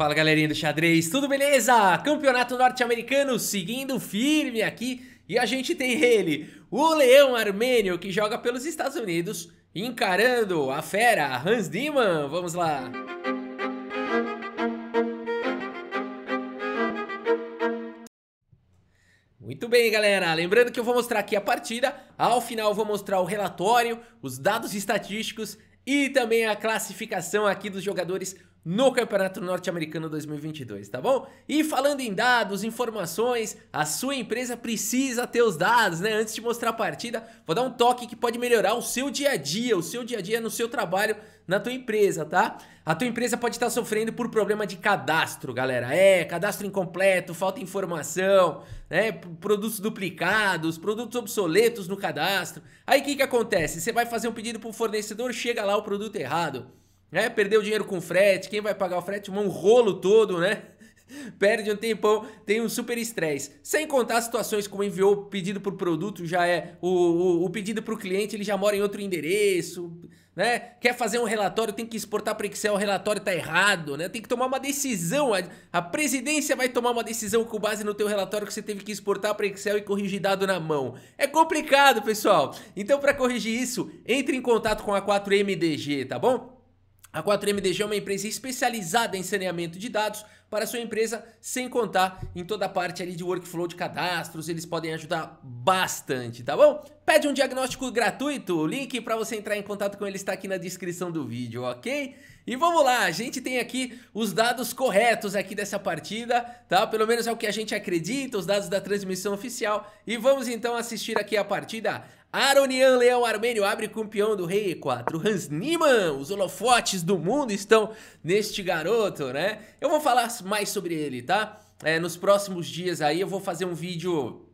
Fala galerinha do xadrez, tudo beleza? Campeonato norte-americano seguindo firme aqui e a gente tem ele, o leão armênio que joga pelos Estados Unidos, encarando a fera Hans Diemann. Vamos lá! Muito bem, galera. Lembrando que eu vou mostrar aqui a partida. Ao final, vou mostrar o relatório, os dados estatísticos e também a classificação aqui dos jogadores no Campeonato Norte-Americano 2022, tá bom? E falando em dados, informações, a sua empresa precisa ter os dados, né? Antes de mostrar a partida, vou dar um toque que pode melhorar o seu dia a dia, o seu dia a dia no seu trabalho, na tua empresa, tá? A tua empresa pode estar sofrendo por problema de cadastro, galera. É, cadastro incompleto, falta informação, né? Produtos duplicados, produtos obsoletos no cadastro. Aí o que que acontece? Você vai fazer um pedido para o fornecedor, chega lá o produto errado. É, perdeu dinheiro com frete, quem vai pagar o frete? Um rolo todo, né? Perde um tempão, tem um super estresse. Sem contar situações como enviou pedido por produto, já é o, o, o pedido para o cliente, ele já mora em outro endereço, né? Quer fazer um relatório, tem que exportar para Excel, o relatório tá errado, né? Tem que tomar uma decisão, a, a presidência vai tomar uma decisão com base no teu relatório que você teve que exportar para Excel e corrigir dado na mão. É complicado, pessoal. Então, para corrigir isso, entre em contato com a 4MDG, tá bom? A 4MDG é uma empresa especializada em saneamento de dados para sua empresa, sem contar em toda a parte ali de workflow de cadastros, eles podem ajudar bastante, tá bom? Pede um diagnóstico gratuito, o link para você entrar em contato com eles está aqui na descrição do vídeo, ok? E vamos lá, a gente tem aqui os dados corretos aqui dessa partida, tá? Pelo menos é o que a gente acredita, os dados da transmissão oficial. E vamos então assistir aqui a partida Aronian Leão Armênio abre com o peão do rei E4. Hans Niemann, os holofotes do mundo estão neste garoto, né? Eu vou falar mais sobre ele, tá? É, nos próximos dias aí eu vou fazer um vídeo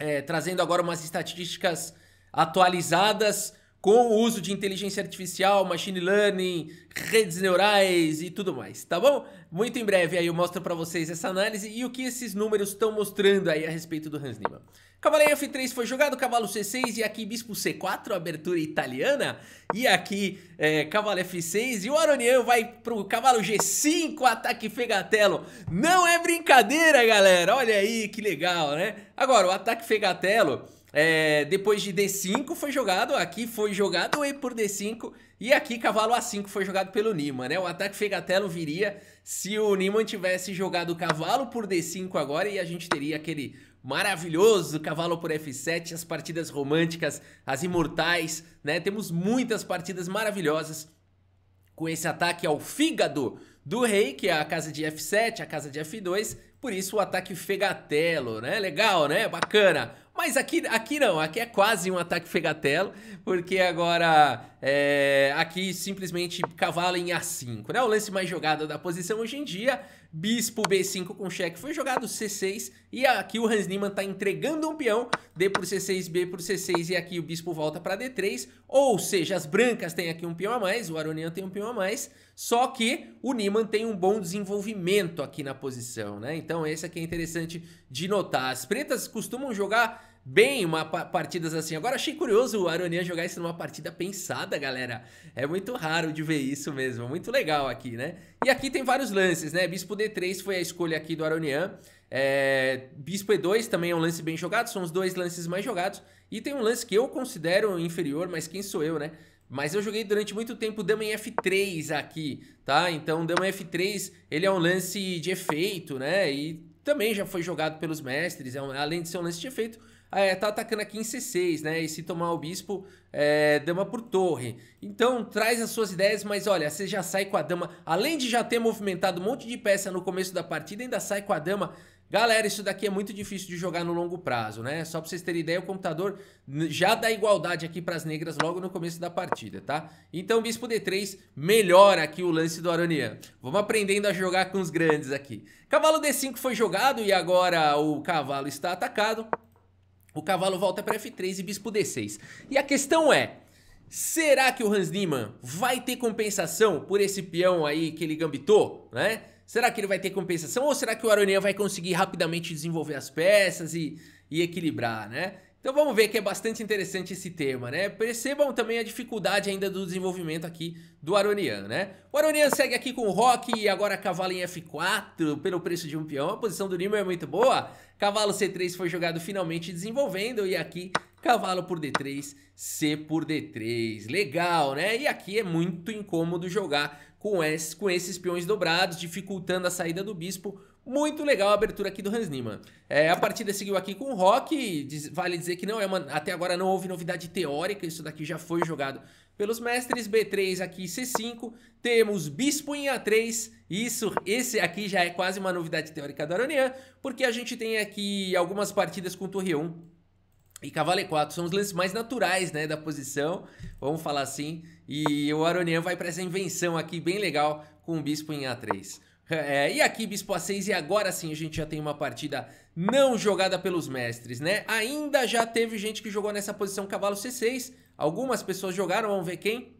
é, trazendo agora umas estatísticas atualizadas com o uso de inteligência artificial, machine learning, redes neurais e tudo mais, tá bom? Muito em breve aí eu mostro para vocês essa análise e o que esses números estão mostrando aí a respeito do Hans Niemann. Cavaleiro F3 foi jogado, cavalo C6 e aqui bispo C4, abertura italiana. E aqui é, cavalo F6 e o Aronian vai pro cavalo G5, ataque Fegatelo. Não é brincadeira, galera, olha aí que legal, né? Agora, o ataque Fegatelo, é, depois de D5 foi jogado, aqui foi jogado E por D5 e aqui cavalo A5 foi jogado pelo Nima, né? O ataque Fegatelo viria se o Neiman tivesse jogado cavalo por D5 agora e a gente teria aquele maravilhoso cavalo por F7, as partidas românticas, as imortais, né? Temos muitas partidas maravilhosas com esse ataque ao fígado do rei, que é a casa de F7, a casa de F2, por isso o ataque fegatelo, né? Legal, né? Bacana. Mas aqui, aqui não, aqui é quase um ataque fegatelo, porque agora é, aqui simplesmente cavalo em A5, né? O lance mais jogado da posição hoje em dia bispo B5 com cheque foi jogado C6 e aqui o Hans Niemann está entregando um peão, D por C6, B por C6 e aqui o bispo volta para D3, ou seja, as brancas têm aqui um peão a mais, o Aronian tem um peão a mais, só que o Niemann tem um bom desenvolvimento aqui na posição, né? Então esse aqui é interessante de notar. As pretas costumam jogar bem uma partidas assim. Agora achei curioso o Aronia jogar isso numa partida pensada, galera. É muito raro de ver isso mesmo, muito legal aqui, né? E aqui tem vários lances, né? Bispo D3 foi a escolha aqui do Aronian. É, Bispo E2 também é um lance bem jogado, são os dois lances mais jogados. E tem um lance que eu considero inferior, mas quem sou eu, né? Mas eu joguei durante muito tempo Dama em F3 aqui, tá? Então Dama F3, ele é um lance de efeito, né? E também já foi jogado pelos mestres, é um, além de ser um lance de efeito, ah, é, tá atacando aqui em C6, né? E se tomar o bispo, é, dama por torre. Então traz as suas ideias, mas olha, você já sai com a dama. Além de já ter movimentado um monte de peça no começo da partida, ainda sai com a dama. Galera, isso daqui é muito difícil de jogar no longo prazo, né? Só pra vocês terem ideia, o computador já dá igualdade aqui pras negras logo no começo da partida, tá? Então, bispo D3 melhora aqui o lance do Aronian. Vamos aprendendo a jogar com os grandes aqui. Cavalo D5 foi jogado e agora o cavalo está atacado. O cavalo volta para F3 e bispo D6. E a questão é, será que o Hans Niemann vai ter compensação por esse peão aí que ele gambitou, né? Será que ele vai ter compensação ou será que o Aronian vai conseguir rapidamente desenvolver as peças e, e equilibrar, né? Então vamos ver que é bastante interessante esse tema, né? Percebam também a dificuldade ainda do desenvolvimento aqui do Aronian, né? O Aronian segue aqui com o Rock e agora cavalo em F4 pelo preço de um peão. A posição do Nimo é muito boa. Cavalo C3 foi jogado finalmente desenvolvendo e aqui cavalo por D3, C por D3. Legal, né? E aqui é muito incômodo jogar com, com esses peões dobrados, dificultando a saída do bispo muito legal a abertura aqui do Hans Niemann. É, a partida seguiu aqui com o Rock. Diz, vale dizer que não é uma, até agora não houve novidade teórica, isso daqui já foi jogado pelos mestres. B3 aqui, C5. Temos Bispo em A3. Isso, esse aqui já é quase uma novidade teórica da Aronian, porque a gente tem aqui algumas partidas com Torre 1 e cavalo E4 são os lances mais naturais, né, da posição, vamos falar assim. E o Aronian vai para essa invenção aqui bem legal com o bispo em A3. É, e aqui, Bispo A6, e agora sim a gente já tem uma partida não jogada pelos mestres, né? Ainda já teve gente que jogou nessa posição cavalo C6. Algumas pessoas jogaram, vamos ver quem.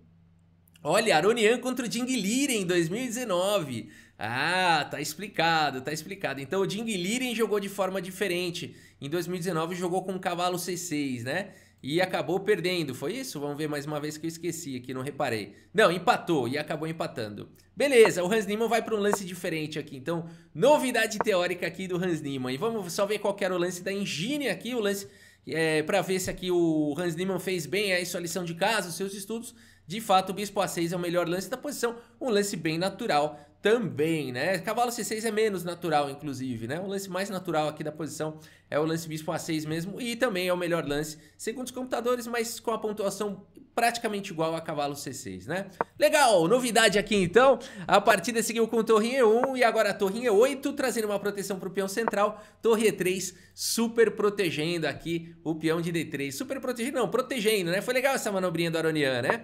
Olha, Aronian contra o Ding Liren em 2019. Ah, tá explicado, tá explicado. Então o Ding Liren jogou de forma diferente. Em 2019 jogou com o cavalo C6, né? e acabou perdendo. Foi isso? Vamos ver mais uma vez que eu esqueci aqui, não reparei. Não, empatou e acabou empatando. Beleza, o Hans Niemann vai para um lance diferente aqui. Então, novidade teórica aqui do Hans Niemann. E vamos só ver qual era o lance da Engine aqui, o lance é, para ver se aqui o Hans Niemann fez bem aí sua lição de casa, os seus estudos. De fato, o Bispo A6 é o melhor lance da posição, um lance bem natural também, né? Cavalo C6 é menos natural, inclusive, né? O lance mais natural aqui da posição é o lance bispo A6 mesmo e também é o melhor lance, segundo os computadores, mas com a pontuação praticamente igual a cavalo C6, né? Legal, novidade aqui então, a partida seguiu com torrinha E1 e agora a torrinha E8 trazendo uma proteção para o peão central, torre E3 super protegendo aqui o peão de D3, super protegendo, não, protegendo, né? Foi legal essa manobrinha do Aronian, né?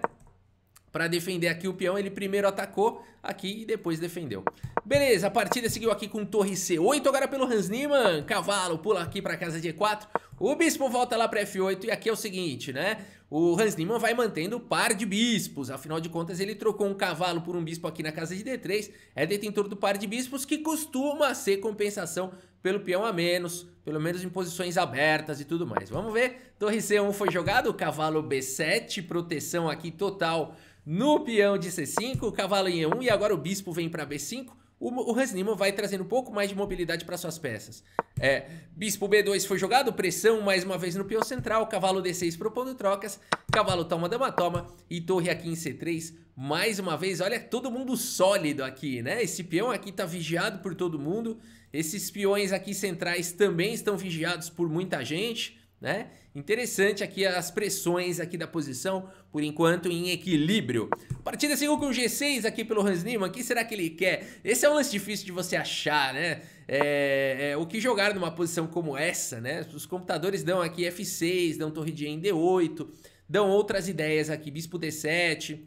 Para defender aqui o peão, ele primeiro atacou, aqui e depois defendeu. Beleza, a partida seguiu aqui com torre C8, agora pelo Hans Niemann, cavalo pula aqui para casa de E4, o bispo volta lá para F8 e aqui é o seguinte, né? O Hans Niemann vai mantendo o par de bispos, afinal de contas ele trocou um cavalo por um bispo aqui na casa de D3, é detentor do par de bispos que costuma ser compensação pelo peão a menos, pelo menos em posições abertas e tudo mais. Vamos ver, torre C1 foi jogado, cavalo B7, proteção aqui total no peão de C5, cavalo em E1 e agora o bispo vem para B5, o, o Hasnimo vai trazendo um pouco mais de mobilidade para suas peças. É, bispo B2 foi jogado, pressão mais uma vez no peão central, cavalo D6 propondo trocas, cavalo toma, dama toma e torre aqui em C3. Mais uma vez, olha todo mundo sólido aqui, né? Esse peão aqui tá vigiado por todo mundo, esses peões aqui centrais também estão vigiados por muita gente né? Interessante aqui as pressões aqui da posição, por enquanto em equilíbrio. Partida 5 com o G6 aqui pelo Hans Niemann, o que será que ele quer? Esse é um lance difícil de você achar, né? É, é, o que jogar numa posição como essa, né? Os computadores dão aqui F6, dão torre de em D8, dão outras ideias aqui, bispo D7...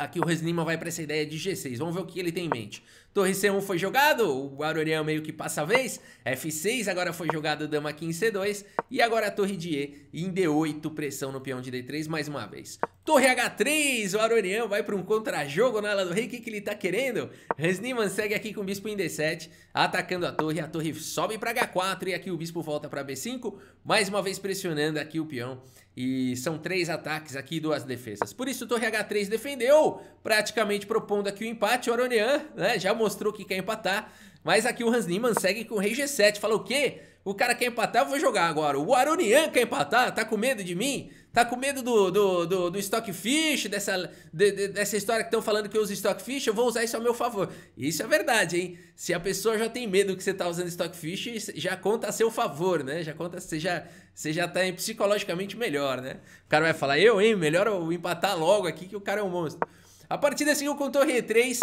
Aqui o Hans vai para essa ideia de G6. Vamos ver o que ele tem em mente. Torre C1 foi jogado, o aronian meio que passa a vez. F6 agora foi jogado dama aqui em C2. E agora a torre de E em D8, pressão no peão de D3 mais uma vez. Torre H3, o Aronian vai para um contra-jogo na ala do rei. O que, que ele está querendo? Hans Niemann segue aqui com o bispo em D7, atacando a torre. A torre sobe para H4 e aqui o bispo volta para B5, mais uma vez pressionando aqui o peão. E são três ataques aqui e duas defesas. Por isso, torre H3 defendeu, praticamente propondo aqui o empate. O Aronian né, já mostrou que quer empatar. Mas aqui o Hans Niemann segue com o rei G7. Fala o quê? O cara quer empatar, eu vou jogar agora. O Aronian quer empatar? Tá com medo de mim? Tá com medo do, do, do, do Stockfish, dessa, de, de, dessa história que estão falando que eu uso Stockfish? Eu vou usar isso ao meu favor. Isso é verdade, hein? Se a pessoa já tem medo que você tá usando Stockfish, já conta a seu favor, né? Já conta, você já, você já tá psicologicamente melhor, né? O cara vai falar, eu, hein? Melhor eu empatar logo aqui que o cara é um monstro. A partida seguiu com Torre 3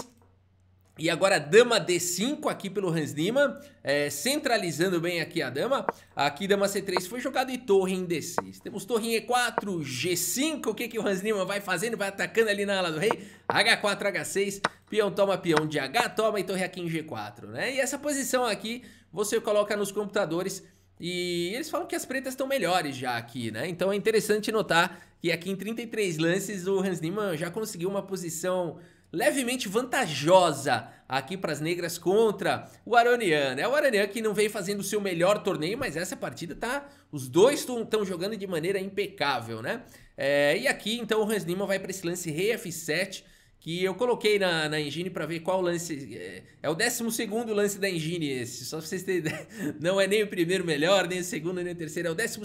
e agora dama D5 aqui pelo Hans Lima, é, centralizando bem aqui a dama. Aqui dama C3 foi jogado e torre em D6. Temos torre em E4, G5, o que, que o Hans Lima vai fazendo? Vai atacando ali na ala do rei. H4, H6, peão toma peão de H, toma e torre aqui em G4, né? E essa posição aqui você coloca nos computadores e eles falam que as pretas estão melhores já aqui, né? Então é interessante notar que aqui em 33 lances o Hans Lima já conseguiu uma posição levemente vantajosa aqui para as negras contra o Aronian. É o Aronian que não vem fazendo o seu melhor torneio, mas essa partida tá. Os dois estão jogando de maneira impecável, né? É, e aqui então o Hans Nima vai para esse lance Rei F7 que eu coloquei na, na engine para ver qual lance. É, é o 12 lance da engine esse, só pra vocês terem ideia. Não é nem o primeiro melhor, nem o segundo, nem o terceiro, é o 12,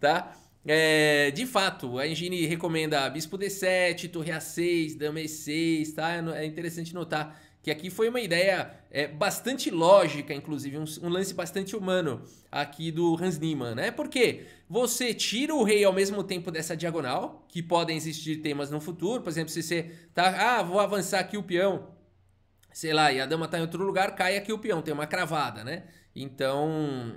tá? É, de fato, a Engine recomenda Bispo D7, Torre A6, Dama E6, tá? É, é interessante notar que aqui foi uma ideia é, bastante lógica, inclusive, um, um, lance bastante humano aqui do Hans Niemann, né? Porque você tira o rei ao mesmo tempo dessa diagonal, que podem existir temas no futuro, por exemplo, se você tá, ah, vou avançar aqui o peão sei lá, e a dama está em outro lugar, cai aqui o peão, tem uma cravada, né? Então,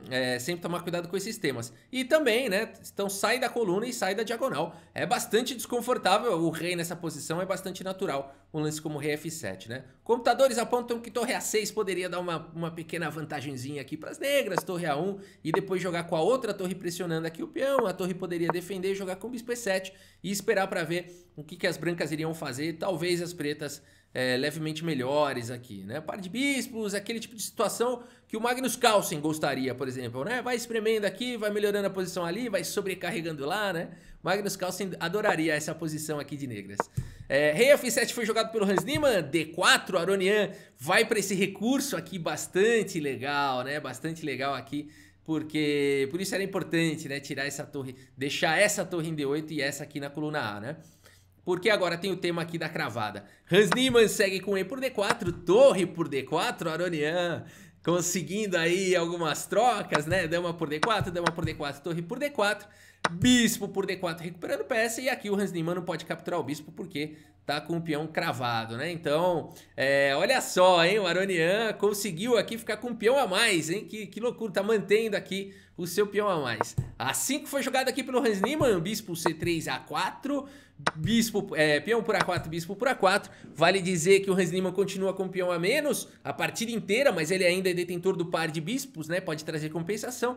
é, sempre tomar cuidado com esses temas. E também, né? Então, sai da coluna e sai da diagonal. É bastante desconfortável. O rei nessa posição é bastante natural. Um lance como rei F7, né? Computadores apontam que torre A6 poderia dar uma, uma pequena vantagenzinha aqui para as negras. Torre A1 e depois jogar com a outra torre pressionando aqui o peão. A torre poderia defender jogar com bispo E7 e esperar para ver o que, que as brancas iriam fazer. Talvez as pretas é, levemente melhores aqui, né? Par de bispos, aquele tipo de situação que o Magnus Carlsen gostaria, por exemplo, né? Vai espremendo aqui, vai melhorando a posição ali, vai sobrecarregando lá, né? Magnus Carlsen adoraria essa posição aqui de negras. É, rei F7 foi jogado pelo Hans Niemann, D4, Aronian vai para esse recurso aqui bastante legal, né? Bastante legal aqui porque por isso era importante, né, tirar essa torre, deixar essa torre em D8 e essa aqui na coluna A, né? porque agora tem o tema aqui da cravada. Hans Niemann segue com E por D4, Torre por D4, Aronian conseguindo aí algumas trocas, né? Dama por D4, Dama por D4, Torre por D4 bispo por D4 recuperando peça. E aqui o Hans Niemann não pode capturar o bispo porque tá com o peão cravado, né? Então, é, olha só, hein? O Aronian conseguiu aqui ficar com um peão a mais, hein? Que, que loucura, tá mantendo aqui o seu peão a mais. Assim que foi jogado aqui pelo Hans Niemann, bispo C3 A4, bispo, é, peão por A4, bispo por A4. Vale dizer que o Hans Niemann continua com peão a menos a partida inteira, mas ele ainda é detentor do par de bispos, né? Pode trazer compensação.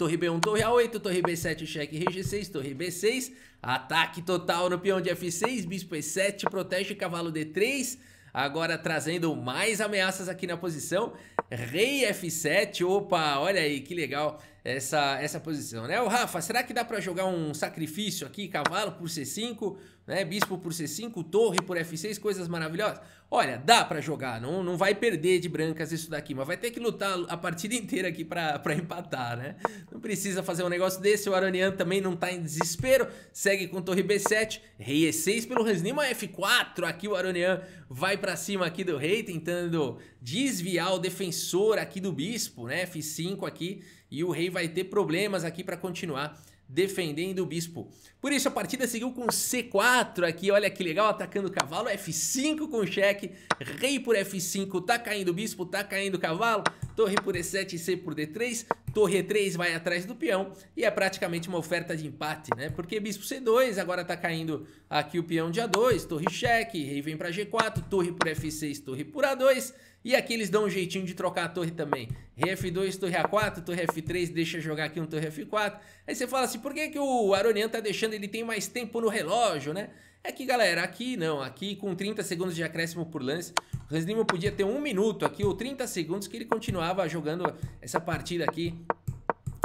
Torre B1, torre A8, torre B7, cheque RG6, torre B6. Ataque total no peão de F6, bispo E7, protege cavalo D3. Agora trazendo mais ameaças aqui na posição. Rei F7, opa, olha aí, que legal essa, essa posição, né? O Rafa, será que dá para jogar um sacrifício aqui? Cavalo por C5, né? Bispo por C5, torre por F6, coisas maravilhosas. Olha, dá para jogar, não, não vai perder de brancas isso daqui, mas vai ter que lutar a partida inteira aqui para empatar, né? Não precisa fazer um negócio desse, o Aronian também não tá em desespero, segue com torre B7, rei E6 pelo Resnima F4, aqui o Aronian vai para cima aqui do rei, tentando desviar o defensor aqui do bispo, né? F5 aqui, e o rei vai ter problemas aqui para continuar defendendo o bispo. Por isso a partida seguiu com C4 aqui, olha que legal, atacando o cavalo, F5 com cheque, rei por F5, tá caindo o bispo, tá caindo o cavalo, torre por E7 e C por D3, torre E3 vai atrás do peão e é praticamente uma oferta de empate, né? Porque bispo C2, agora tá caindo aqui o peão de A2, torre cheque, rei vem para G4, torre por F6, torre por A2, e aqui eles dão um jeitinho de trocar a torre também. rf F2, torre A4, torre F3, deixa jogar aqui um torre F4. Aí você fala assim, por que, que o Aronian tá deixando ele tem mais tempo no relógio, né? É que, galera, aqui não, aqui com 30 segundos de acréscimo por lance, o Hans Lima podia ter um minuto aqui, ou 30 segundos, que ele continuava jogando essa partida aqui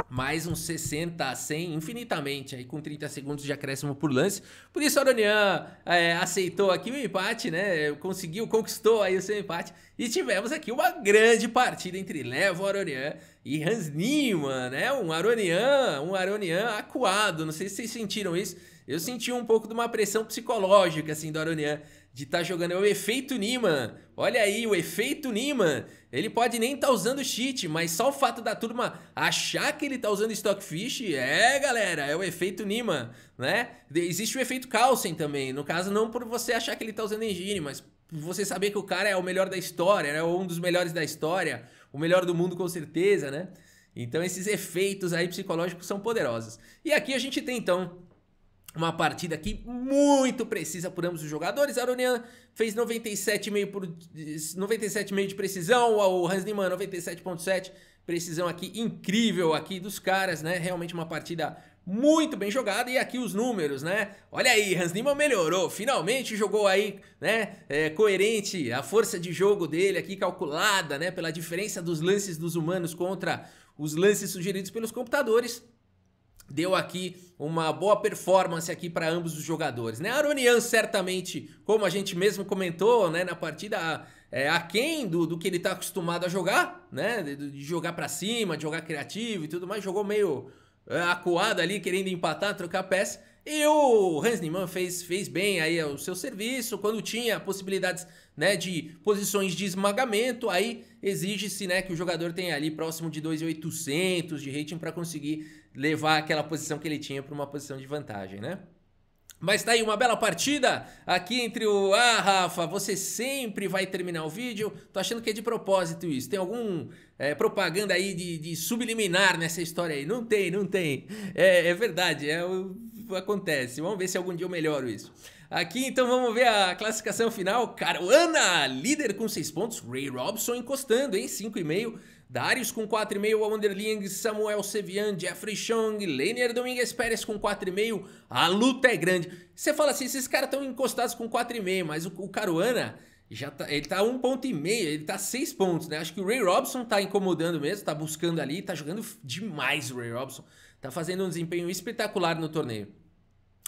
mais uns 60, 100, infinitamente, aí com 30 segundos de acréscimo por lance. Por isso, Aronian é, aceitou aqui o empate, né? Conseguiu, conquistou aí o seu empate. E tivemos aqui uma grande partida entre Levo Aronian e Hans Niemann, né? Um Aronian, um Aronian acuado. Não sei se vocês sentiram isso. Eu senti um pouco de uma pressão psicológica, assim, do Aronian de estar tá jogando. É o efeito Nima. Olha aí, o efeito Nima. Ele pode nem estar tá usando cheat, mas só o fato da turma achar que ele está usando Stockfish, é, galera, é o efeito Nima, né? Existe o efeito Carlsen também. No caso, não por você achar que ele está usando Engine, mas você saber que o cara é o melhor da história, né? um dos melhores da história, o melhor do mundo com certeza, né? Então esses efeitos aí psicológicos são poderosos. E aqui a gente tem então uma partida aqui muito precisa por ambos os jogadores. Aronian fez 97,5 por 97,5 de precisão, o Hans Niemann 97,7. Precisão aqui incrível aqui dos caras, né? Realmente uma partida muito bem jogada e aqui os números, né? Olha aí, Hans Niemann melhorou, finalmente jogou aí, né? É, coerente a força de jogo dele aqui calculada, né? Pela diferença dos lances dos humanos contra os lances sugeridos pelos computadores deu aqui uma boa performance aqui para ambos os jogadores, né? Aronian certamente, como a gente mesmo comentou, né, na partida é, aquém do, do que ele está acostumado a jogar, né? De, de jogar para cima, de jogar criativo e tudo mais, jogou meio é, acuado ali, querendo empatar, trocar peça. E o Hans Niemann fez, fez bem aí o seu serviço, quando tinha possibilidades né, de posições de esmagamento, aí exige-se né, que o jogador tenha ali próximo de 2.800 de rating para conseguir levar aquela posição que ele tinha para uma posição de vantagem, né? Mas tá aí uma bela partida aqui entre o. Ah, Rafa, você sempre vai terminar o vídeo. Tô achando que é de propósito isso. Tem algum é, propaganda aí de, de, subliminar nessa história aí? Não tem, não tem. É, é verdade, é, acontece. Vamos ver se algum dia eu melhoro isso. Aqui então vamos ver a classificação final. Caruana, líder com 6 pontos. Ray Robson encostando, hein? 5,5. Darius com 4,5, Wanderling, Samuel Sevian, Jeffrey Chong, Lenier Domingues Pérez com 4,5. A luta é grande. Você fala assim, esses caras estão encostados com 4,5, mas o, o Caruana já tá, ele tá 1,5 ponto, e meio, ele tá 6 pontos, né? Acho que o Ray Robson tá incomodando mesmo, tá buscando ali, tá jogando demais o Ray Robson. Tá fazendo um desempenho espetacular no torneio.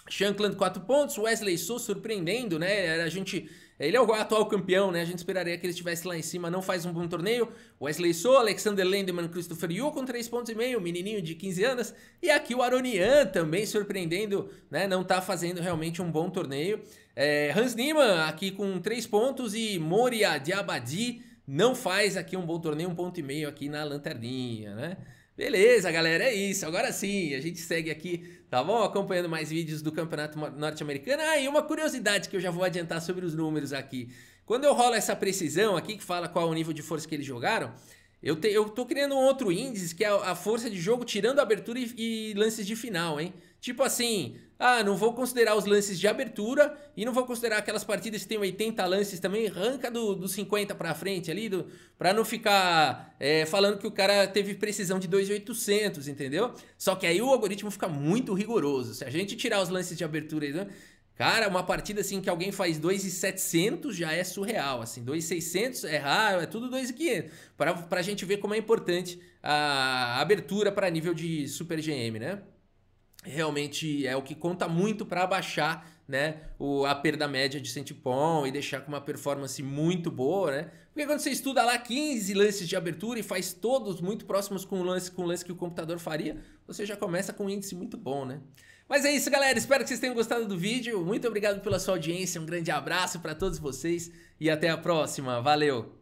Shankland, 4 pontos. Wesley Sou surpreendendo, né? A gente. Ele é o atual campeão, né? A gente esperaria que ele estivesse lá em cima, não faz um bom torneio. Wesley Sou, Alexander Lendeman, Christopher Yu com 3 pontos e meio, menininho de 15 anos. E aqui o Aronian também surpreendendo, né? Não tá fazendo realmente um bom torneio. É, Hans Niemann aqui com 3 pontos e Moria Diabadi não faz aqui um bom torneio, um ponto e meio aqui na lanterninha, né? Beleza, galera, é isso. Agora sim, a gente segue aqui tá bom? Acompanhando mais vídeos do Campeonato Norte-Americano. Ah, e uma curiosidade que eu já vou adiantar sobre os números aqui. Quando eu rolo essa precisão aqui, que fala qual é o nível de força que eles jogaram, eu, te, eu tô criando um outro índice, que é a força de jogo tirando abertura e, e lances de final, hein? Tipo assim, ah, não vou considerar os lances de abertura e não vou considerar aquelas partidas que tem 80 lances também, arranca dos do 50 para frente ali, do, pra não ficar é, falando que o cara teve precisão de 2,800, entendeu? Só que aí o algoritmo fica muito rigoroso. Se a gente tirar os lances de abertura, né, cara, uma partida assim que alguém faz 2,700 já é surreal, assim, 2,600 é raro, é tudo 2,500, pra, pra gente ver como é importante a abertura para nível de Super GM, né? realmente é o que conta muito para abaixar né, o, a perda média de Centipon e deixar com uma performance muito boa, né? Porque quando você estuda lá 15 lances de abertura e faz todos muito próximos com o lance, com o lance que o computador faria, você já começa com um índice muito bom, né? Mas é isso, galera. Espero que vocês tenham gostado do vídeo. Muito obrigado pela sua audiência. Um grande abraço para todos vocês e até a próxima. Valeu!